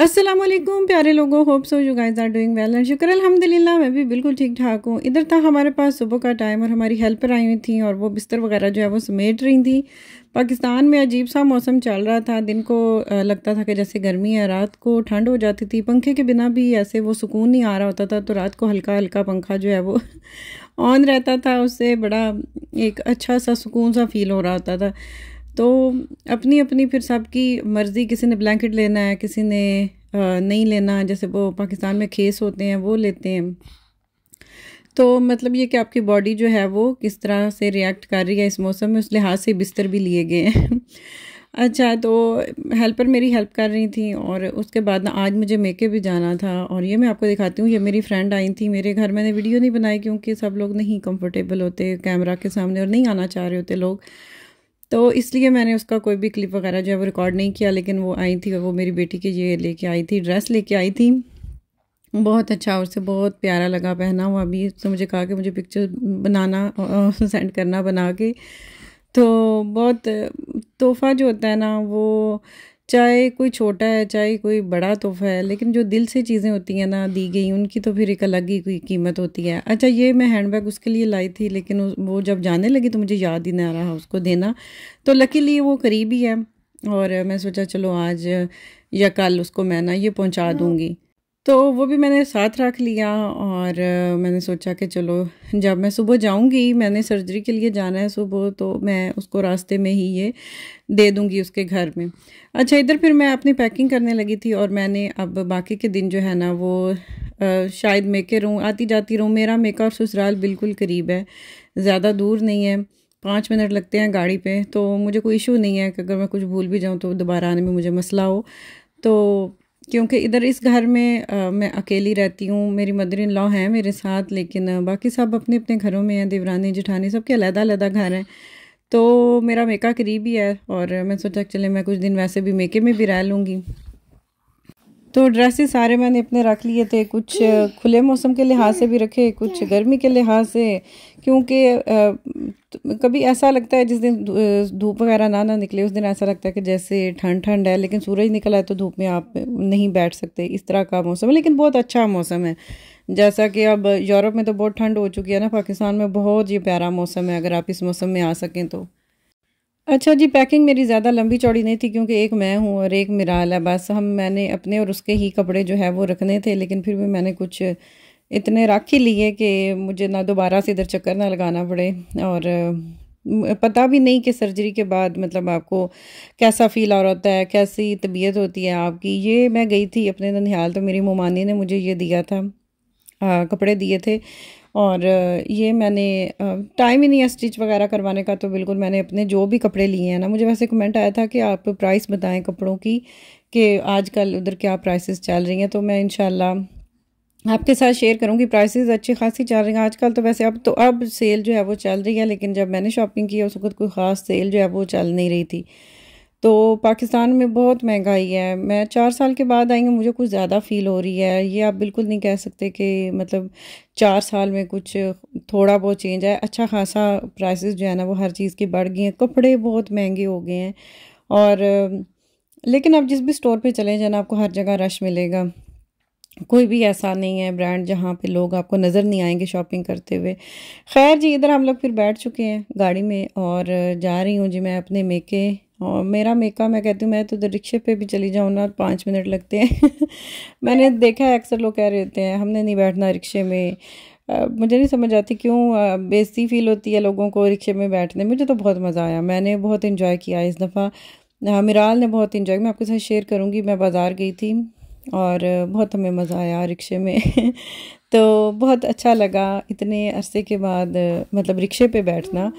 असलम प्यारे लोगों hope so you guys are doing well and शुक्र अल्हम्दुलिल्लाह मैं भी बिल्कुल ठीक ठाक हूँ इधर था हमारे पास सुबह का टाइम और हमारी हेल्पर आई हुई थी और वो बिस्तर वगैरह जो है वो समेट रही थी पाकिस्तान में अजीब सा मौसम चल रहा था दिन को लगता था कि जैसे गर्मी है रात को ठंड हो जाती थी पंखे के बिना भी ऐसे वो सुकून नहीं आ रहा होता था तो रात को हल्का हल्का पंखा जो है वो ऑन रहता था उससे बड़ा एक अच्छा सा सुकून सा फील हो रहा होता था तो अपनी अपनी फिर सबकी मर्ज़ी किसी ने ब्लैंकेट लेना है किसी ने नहीं लेना जैसे वो पाकिस्तान में खेस होते हैं वो लेते हैं तो मतलब ये कि आपकी बॉडी जो है वो किस तरह से रिएक्ट कर रही है इस मौसम में उस लिहाज से बिस्तर भी लिए गए हैं अच्छा तो हेल्पर मेरी हेल्प कर रही थी और उसके बाद ना आज मुझे मेके भी जाना था और ये मैं आपको दिखाती हूँ ये मेरी फ्रेंड आई थी मेरे घर मैंने वीडियो नहीं बनाई क्योंकि सब लोग नहीं कंफर्टेबल होते कैमरा के सामने और नहीं आना चाह रहे होते लोग तो इसलिए मैंने उसका कोई भी क्लिप वगैरह जो है वो रिकॉर्ड नहीं किया लेकिन वो आई थी वो मेरी बेटी की ये लेके आई थी ड्रेस लेके आई थी बहुत अच्छा और उससे बहुत प्यारा लगा पहना हुआ अभी उसने मुझे कहा कि मुझे पिक्चर बनाना सेंड करना बना के तो बहुत तोहफा जो होता है ना वो चाहे कोई छोटा है चाहे कोई बड़ा तोहफा है लेकिन जो दिल से चीज़ें होती हैं ना दी गई उनकी तो फिर एक अलग ही कोई कीमत होती है अच्छा ये मैं हैंडबैग उसके लिए लाई थी लेकिन वो जब जाने लगी तो मुझे याद ही नहीं आ रहा उसको देना तो लकीली वो करीब ही है और मैं सोचा चलो आज या कल उसको मैं ना ये पहुँचा हाँ। दूँगी तो वो भी मैंने साथ रख लिया और मैंने सोचा कि चलो जब मैं सुबह जाऊंगी मैंने सर्जरी के लिए जाना है सुबह तो मैं उसको रास्ते में ही ये दे दूंगी उसके घर में अच्छा इधर फिर मैं अपनी पैकिंग करने लगी थी और मैंने अब बाकी के दिन जो है ना वो आ, शायद मेके रहूँ आती जाती रहूँ मेरा मेका और ससुराल बिल्कुल करीब है ज़्यादा दूर नहीं है पाँच मिनट लगते हैं गाड़ी पे तो मुझे कोई इशू नहीं है कि अगर मैं कुछ भूल भी जाऊँ तो दोबारा आने में मुझे मसला हो तो क्योंकि इधर इस घर में आ, मैं अकेली रहती हूँ मेरी मदर इन लॉ हैं मेरे साथ लेकिन बाकी सब अपने अपने घरों में हैं देवरानी जेठानी सबके अलहदा अलहदा घर हैं तो मेरा मेका करीब ही है और मैं सोचा चले मैं कुछ दिन वैसे भी मेके में भी रह लूँगी तो ड्रेसेस सारे मैंने अपने रख लिए थे कुछ खुले मौसम के लिहाज से भी रखे कुछ गर्मी के लिहाज से क्योंकि तो कभी ऐसा लगता है जिस दिन धूप वगैरह ना ना निकले उस दिन ऐसा लगता है कि जैसे ठंड ठंड है लेकिन सूरज निकला है तो धूप में आप नहीं बैठ सकते इस तरह का मौसम है लेकिन बहुत अच्छा मौसम है जैसा कि अब यूरोप में तो बहुत ठंड हो चुकी है ना पाकिस्तान में बहुत ये प्यारा मौसम है अगर आप इस मौसम में आ सकें तो अच्छा जी पैकिंग मेरी ज़्यादा लंबी चौड़ी नहीं थी क्योंकि एक मैं हूँ और एक मिराल है बस हम मैंने अपने और उसके ही कपड़े जो है वो रखने थे लेकिन फिर भी मैंने कुछ इतने रख ही लिए कि मुझे ना दोबारा से इधर चक्कर ना लगाना पड़े और पता भी नहीं कि सर्जरी के बाद मतलब आपको कैसा फील आ रहा होता है कैसी तबीयत होती है आपकी ये मैं गई थी अपने ननिहाल तो मेरी मोमानी ने मुझे ये दिया था आ, कपड़े दिए थे और ये मैंने टाइम ही नहीं है स्टिच वगैरह करवाने का तो बिल्कुल मैंने अपने जो भी कपड़े लिए हैं ना मुझे वैसे कमेंट आया था कि आप प्राइस बताएं कपड़ों की कि आजकल उधर क्या प्राइसेस चल रही हैं तो मैं इन आपके साथ शेयर करूंगी प्राइसेस अच्छी खासी चल रही हैं आजकल तो वैसे अब तो अब सेल जो है वो चल रही है लेकिन जब मैंने शॉपिंग की उस वक्त कोई ख़ास सेल जो है वो चल नहीं रही थी तो पाकिस्तान में बहुत महंगाई है मैं चार साल के बाद आई हूँ मुझे कुछ ज़्यादा फील हो रही है ये आप बिल्कुल नहीं कह सकते कि मतलब चार साल में कुछ थोड़ा बहुत चेंज है अच्छा खासा प्राइसेस जो है ना वो हर चीज़ की बढ़ गई हैं कपड़े बहुत महंगे हो गए हैं और लेकिन आप जिस भी स्टोर पे चले जाना आपको हर जगह रश मिलेगा कोई भी ऐसा नहीं है ब्रांड जहाँ पे लोग आपको नज़र नहीं आएंगे शॉपिंग करते हुए खैर जी इधर हम लोग फिर बैठ चुके हैं गाड़ी में और जा रही हूँ जी मैं अपने मेके और मेरा मेका मैं कहती हूँ मैं तो उधर रिक्शे पे भी चली जाऊँ ना पाँच मिनट लगते हैं मैंने देखा है अक्सर लोग कह रहे होते हैं हमने नहीं बैठना रिक्शे में मुझे नहीं समझ आती क्यों बेजती फील होती है लोगों को रिक्शे में बैठने मुझे तो बहुत मज़ा आया मैंने बहुत इन्जॉय किया इस दफ़ा मिराल ने बहुत इन्जॉय मैं आपके साथ शेयर करूँगी मैं बाज़ार गई थी और बहुत हमें मज़ा आया रिक्शे में तो बहुत अच्छा लगा इतने अरसे के बाद मतलब रिक्शे पे बैठना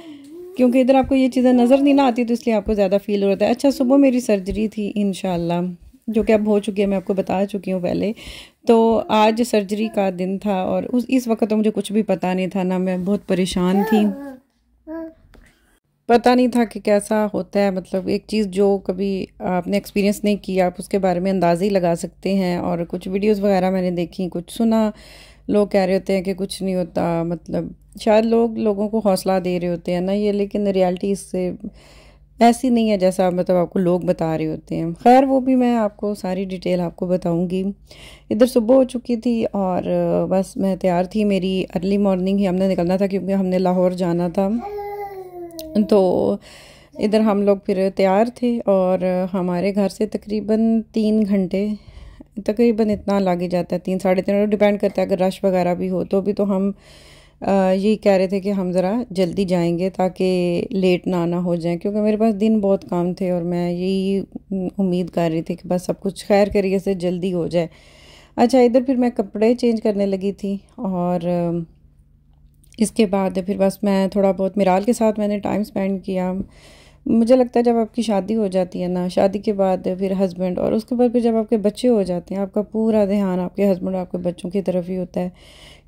क्योंकि इधर आपको ये चीज़ें नज़र नहीं ना आती तो इसलिए आपको ज़्यादा फील हो रहा है अच्छा सुबह मेरी सर्जरी थी इन जो कि अब हो चुकी है मैं आपको बता चुकी हूँ पहले तो आज सर्जरी का दिन था और उस इस वक्त तो मुझे कुछ भी पता नहीं था ना मैं बहुत परेशान थी पता नहीं था कि कैसा होता है मतलब एक चीज़ जो कभी आपने एक्सपीरियंस नहीं की आप उसके बारे में अंदाज़ा ही लगा सकते हैं और कुछ वीडियोस वगैरह मैंने देखी कुछ सुना लोग कह रहे होते हैं कि कुछ नहीं होता मतलब शायद लोग लोगों को हौसला दे रहे होते हैं ना ये लेकिन रियलिटी इससे ऐसी नहीं है जैसा मतलब आपको लोग बता रहे होते हैं खैर वो भी मैं आपको सारी डिटेल आपको बताऊंगी इधर सुबह हो चुकी थी और बस मैं तैयार थी मेरी अर्ली मॉर्निंग ही हमने निकलना था क्योंकि हमने लाहौर जाना था तो इधर हम लोग फिर तैयार थे और हमारे घर से तकरीबन तीन घंटे तकरीबन इतना लागे जाता है तीन साढ़े तीन डिपेंड करता है अगर रश वगैरह भी हो तो भी तो हम यही कह रहे थे कि हम ज़रा जल्दी जाएंगे ताकि लेट ना ना हो जाए क्योंकि मेरे पास दिन बहुत काम थे और मैं यही उम्मीद कर रही थी कि बस सब कुछ खैर करिए से जल्दी हो जाए अच्छा इधर फिर मैं कपड़े चेंज करने लगी थी और इसके बाद फिर बस मैं थोड़ा बहुत मिराल के साथ मैंने टाइम स्पेंड किया मुझे लगता है जब आपकी शादी हो जाती है ना शादी के बाद फिर हस्बैंड और उसके बाद फिर जब आपके बच्चे हो जाते हैं आपका पूरा ध्यान आपके हस्बैंड और आपके बच्चों की तरफ ही होता है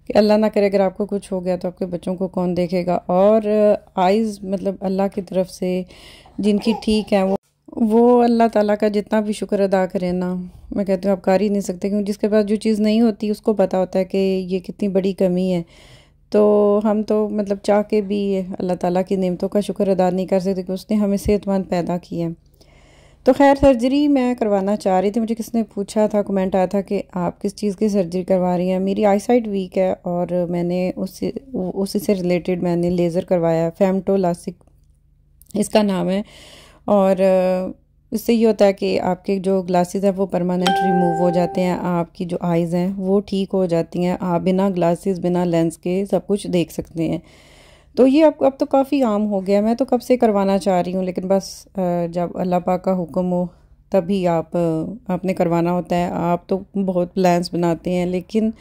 कि अल्लाह ना करे अगर आपको कुछ हो गया तो आपके बच्चों को कौन देखेगा और आइज़ मतलब अल्लाह की तरफ से जिनकी ठीक है वो वो अल्लाह ताला का जितना भी शुक्र अदा करें ना मैं कहती हूँ आप कर ही नहीं सकते क्योंकि जिसके पास जो चीज़ नहीं होती उसको पता होता है कि ये कितनी बड़ी कमी है तो हम तो मतलब चाह के भी अल्लाह ताला की नियमतों का शुक्र अदा नहीं कर सकते कि उसने हमें सेहतमंद पैदा किया तो खैर सर्जरी मैं करवाना चाह रही थी मुझे किसने पूछा था कमेंट आया था कि आप किस चीज़ की सर्जरी करवा रही हैं मेरी आईसाइट वीक है और मैंने उससे उसी से रिलेटेड मैंने लेज़र करवाया फेमटोलासिक इसका नाम है और उससे ये होता है कि आपके जो ग्लासेस हैं वो परमानेंट रिमूव हो जाते हैं आपकी जो आइज़ हैं वो ठीक हो जाती हैं आप बिना ग्लासेस बिना लेंस के सब कुछ देख सकते हैं तो ये आपको अब तो काफ़ी आम हो गया मैं तो कब से करवाना चाह रही हूँ लेकिन बस जब अल्लाह पाक का हुक्म हो तभी आप आपने करवाना होता है आप तो बहुत प्लान्स बनाते हैं लेकिन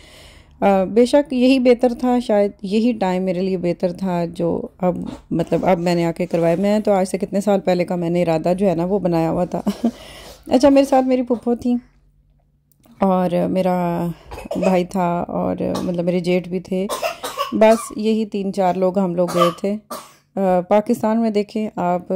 बेशक यही बेहतर था शायद यही टाइम मेरे लिए बेहतर था जो अब मतलब अब मैंने आके करवाया मैं तो आज से कितने साल पहले का मैंने इरादा जो है ना वो बनाया हुआ था अच्छा मेरे साथ मेरी पुप्पो थी और मेरा भाई था और मतलब मेरे जेठ भी थे बस यही तीन चार लोग हम लोग गए थे पाकिस्तान में देखें आप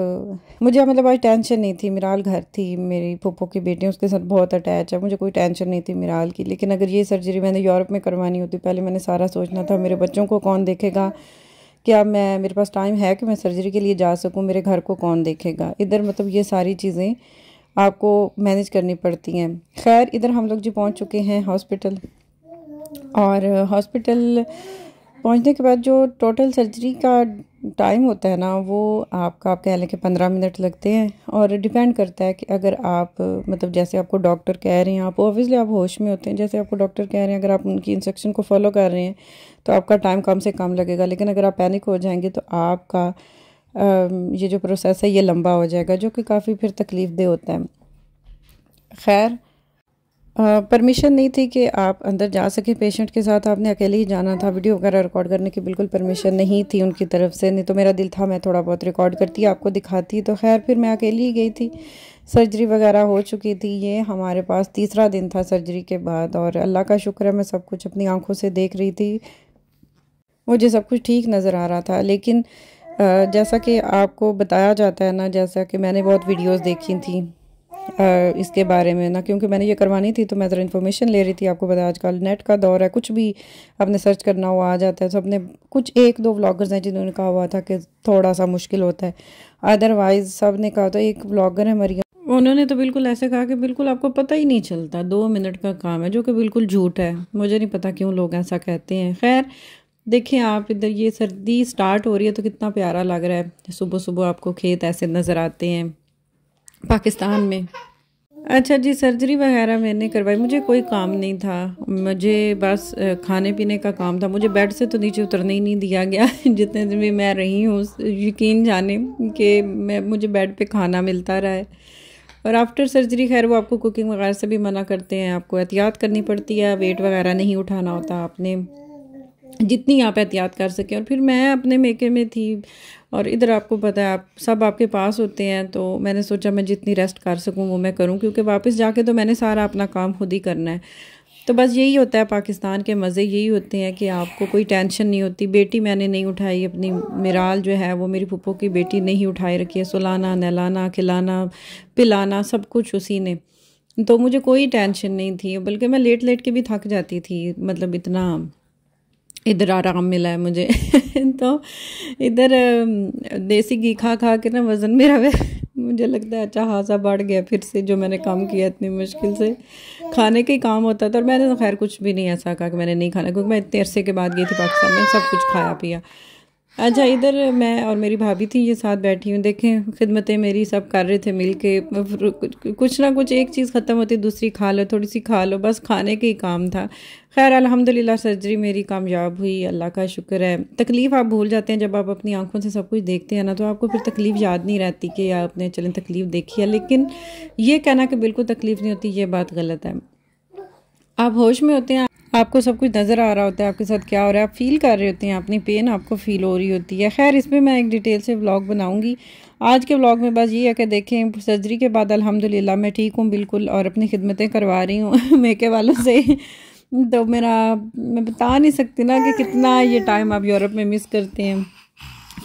मुझे मतलब आज टेंशन नहीं थी मिराल घर थी मेरी पोपो की बेटी उसके साथ बहुत अटैच है मुझे कोई टेंशन नहीं थी मिराल की लेकिन अगर ये सर्जरी मैंने यूरोप में करवानी होती पहले मैंने सारा सोचना था मेरे बच्चों को कौन देखेगा क्या मैं मेरे पास टाइम है कि मैं सर्जरी के लिए जा सकूँ मेरे घर को कौन देखेगा इधर मतलब ये सारी चीज़ें आपको मैनेज करनी पड़ती हैं खैर इधर हम लोग जी पहुँच चुके हैं हॉस्पिटल और हॉस्पिटल पहुंचने के बाद जो टोटल सर्जरी का टाइम होता है ना वो आपका आप कह लें कि पंद्रह मिनट लगते हैं और डिपेंड करता है कि अगर आप मतलब जैसे आपको डॉक्टर कह रहे हैं आप ऑब्वियसली आप होश में होते हैं जैसे आपको डॉक्टर कह रहे हैं अगर आप उनकी इंस्ट्रक्शन को फॉलो कर रहे हैं तो आपका टाइम कम से कम लगेगा लेकिन अगर आप पैनिक हो जाएंगे तो आपका ये जो प्रोसेस है ये लंबा हो जाएगा जो कि काफ़ी फिर तकलीफ देह होता है खैर परमिशन नहीं थी कि आप अंदर जा सके पेशेंट के साथ आपने अकेले ही जाना था वीडियो वगैरह रिकॉर्ड करने की बिल्कुल परमिशन नहीं थी उनकी तरफ से नहीं तो मेरा दिल था मैं थोड़ा बहुत रिकॉर्ड करती आपको दिखाती तो खैर फिर मैं अकेली ही गई थी सर्जरी वगैरह हो चुकी थी ये हमारे पास तीसरा दिन था सर्जरी के बाद और अल्लाह का शुक्र है मैं सब कुछ अपनी आँखों से देख रही थी मुझे सब कुछ ठीक नज़र आ रहा था लेकिन जैसा कि आपको बताया जाता है ना जैसा कि मैंने बहुत वीडियोस देखी थी इसके बारे में ना क्योंकि मैंने ये करवानी थी तो मैं ज़रा इन्फॉर्मेशन ले रही थी आपको पता आजकल नेट का दौर है कुछ भी आपने सर्च करना हो आ जाता है सब ने कुछ एक दो ब्लॉगर्स हैं जिन्होंने कहा हुआ था कि थोड़ा सा मुश्किल होता है अदरवाइज़ सब ने कहा तो एक ब्लॉगर है मरियम उन्होंने तो बिल्कुल ऐसे कहा कि बिल्कुल आपको पता ही नहीं चलता दो मिनट का काम है जो कि बिल्कुल झूठ है मुझे नहीं पता क्यों लोग ऐसा कहते हैं खैर देखें आप इधर ये सर्दी स्टार्ट हो रही है तो कितना प्यारा लग रहा है सुबह सुबह आपको खेत ऐसे नज़र आते हैं पाकिस्तान में अच्छा जी सर्जरी वगैरह मैंने करवाई मुझे कोई काम नहीं था मुझे बस खाने पीने का काम था मुझे बेड से तो नीचे उतरने ही नहीं दिया गया जितने दिन भी मैं रही हूँ यकीन जाने कि मैं मुझे बेड पे खाना मिलता रहा है और आफ्टर सर्जरी खैर वो आपको कुकिंग वगैरह से भी मना करते हैं आपको एहतियात करनी पड़ती है वेट वगैरह नहीं उठाना होता आपने जितनी आप एहतियात कर सकें और फिर मैं अपने मेके में थी और इधर आपको पता है आप सब आपके पास होते हैं तो मैंने सोचा मैं जितनी रेस्ट कर सकूं वो मैं करूं क्योंकि वापस जाके तो मैंने सारा अपना काम खुद ही करना है तो बस यही होता है पाकिस्तान के मज़े यही होते हैं कि आपको कोई टेंशन नहीं होती बेटी मैंने नहीं उठाई अपनी मिराल जो है वो मेरी पुप्पो की बेटी नहीं उठाई रखी है सुलाना नहलाना खिलाना पिलाना सब कुछ उसी ने तो मुझे कोई टेंशन नहीं थी बल्कि मैं लेट लेट के भी थक जाती थी मतलब इतना इधर आराम मिला है मुझे तो इधर देसी घी खा खा के ना वज़न मेरा वे मुझे लगता है अच्छा हादसा बढ़ गया फिर से जो मैंने काम किया इतनी मुश्किल से खाने का ही काम होता था और मैंने तो खैर कुछ भी नहीं ऐसा कहा कि मैंने नहीं खाना क्योंकि मैं इतने अरसे के बाद गई थी पाकिस्तान में सब कुछ खाया पिया अच्छा इधर मैं और मेरी भाभी थी ये साथ बैठी हूँ देखें खिदमतें मेरी सब कर रहे थे मिल के कुछ ना कुछ एक चीज़ ख़त्म होती दूसरी खा लो थोड़ी सी खा लो बस खाने के ही काम था खैर अल्हम्दुलिल्लाह सर्जरी मेरी कामयाब हुई अल्लाह का शुक्र है तकलीफ़ आप भूल जाते हैं जब आप अपनी आंखों से सब कुछ देखते हैं ना तो आपको फिर तकलीफ़ याद नहीं रहती कि आपने चलें तकलीफ़ देखी है लेकिन ये कहना कि बिल्कुल तकलीफ़ नहीं होती ये बात गलत है आप होश में होते हैं आपको सब कुछ नज़र आ रहा होता है आपके साथ क्या हो रहा है आप फील कर रहे होते हैं अपनी पेन आपको फ़ील हो रही होती है खैर इस पर मैं एक डिटेल से ब्लॉग बनाऊँगी आज के ब्लॉग में बस ये है कि देखें सर्जरी के बाद अलहमदिल्ला मैं ठीक हूँ बिल्कुल और अपनी खिदमतें करवा रही हूँ मेके वालों से तो मेरा मैं बता नहीं सकती ना कि कितना ये टाइम आप यूरोप में मिस करते हैं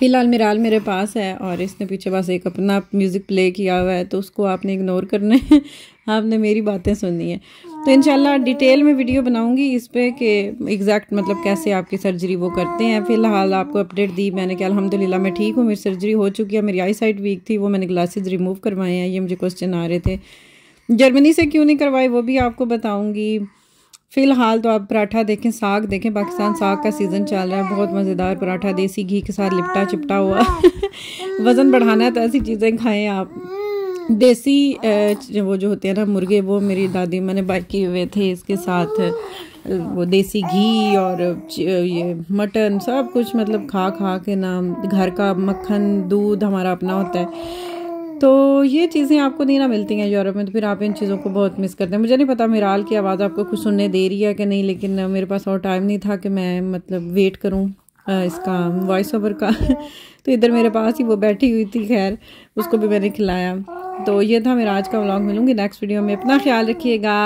फ़िलहाल मेराल मेरे पास है और इसने पीछे बस एक अपना म्यूज़िक प्ले किया हुआ है तो उसको आपने इग्नोर करना है आपने मेरी बातें सुननी है तो इन डिटेल में वीडियो बनाऊंगी इस पर कि एग्जैक्ट मतलब कैसे आपकी सर्जरी वो करते हैं फ़िलहाल आपको अपडेट दी मैंने कहा अलहमदिल्ला मैं ठीक हूँ मेरी सर्जरी हो चुकी है मेरी आई साइड वीक थी वो मैंने ग्लासेज रिमूव करवाए हैं ये मुझे क्वेश्चन आ रहे थे जर्मनी से क्यों नहीं करवाए वो भी आपको बताऊँगी फ़िलहाल तो आप पराठा देखें साग देखें पाकिस्तान साग का सीज़न चल रहा है बहुत मज़ेदार पराठा देसी घी के साथ लिपटा चिपटा हुआ वज़न बढ़ाना है तो ऐसी चीज़ें खाएं आप देसी वो जो होते हैं ना मुर्गे वो मेरी दादी मैंने बाइक किए हुए थे इसके साथ वो देसी घी और ये मटन सब कुछ मतलब खा खा के ना घर का मक्खन दूध हमारा अपना होता है तो ये चीज़ें आपको नहीं ना मिलती हैं यूरोप में तो फिर आप इन चीज़ों को बहुत मिस करते हैं मुझे नहीं पता मिराल की आवाज़ आपको कुछ सुनने दे रही है कि नहीं लेकिन मेरे पास और टाइम नहीं था कि मैं मतलब वेट करूँ इसका वॉइस ओवर का तो इधर मेरे पास ही वो बैठी हुई थी खैर उसको भी मैंने खिलाया तो ये था मेरा आज का व्लॉग मिलूंगी नेक्स्ट वीडियो में अपना ख्याल रखिएगा